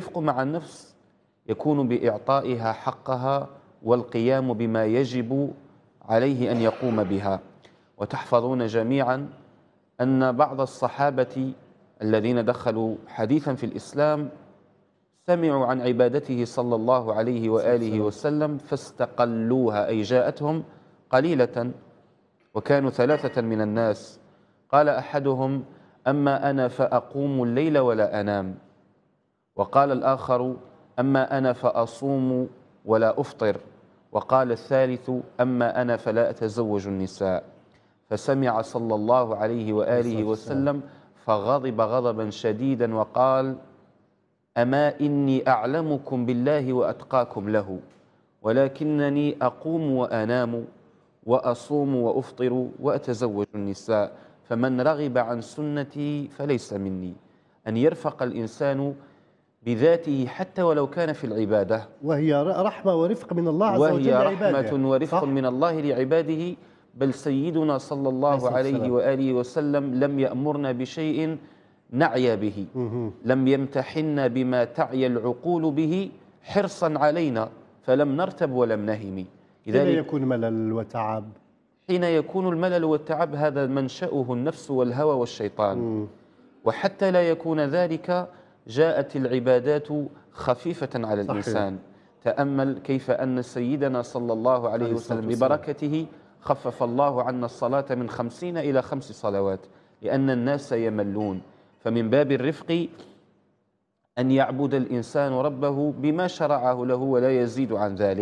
الرفق مع النفس يكون بإعطائها حقها والقيام بما يجب عليه أن يقوم بها وتحفظون جميعا أن بعض الصحابة الذين دخلوا حديثا في الإسلام سمعوا عن عبادته صلى الله عليه وآله وسلم فاستقلوها أي جاءتهم قليلة وكانوا ثلاثة من الناس قال أحدهم أما أنا فأقوم الليل ولا أنام وقال الآخر أما أنا فأصوم ولا أفطر وقال الثالث أما أنا فلا أتزوج النساء فسمع صلى الله عليه وآله وسلم فغضب غضبا شديدا وقال أما إني أعلمكم بالله وأتقاكم له ولكنني أقوم وأنام وأصوم وأفطر وأتزوج النساء فمن رغب عن سنتي فليس مني أن يرفق الإنسان بذاته حتى ولو كان في العبادة وهي رحمة ورفق من الله عز وجل وهي رحمة ورفق صح؟ من الله لعباده بل سيدنا صلى الله عليه وآله وسلم لم يأمرنا بشيء نعيا به لم يمتحنا بما تعيا العقول به حرصا علينا فلم نرتب ولم نهم حين يكون ملل وتعب حين يكون الملل والتعب هذا منشأه النفس والهوى والشيطان وحتى لا يكون ذلك جاءت العبادات خفيفة على الإنسان صحيح. تأمل كيف أن سيدنا صلى الله عليه وسلم ببركته خفف الله عنا الصلاة من خمسين إلى خمس صلوات لأن الناس يملون فمن باب الرفق أن يعبد الإنسان ربه بما شرعه له ولا يزيد عن ذلك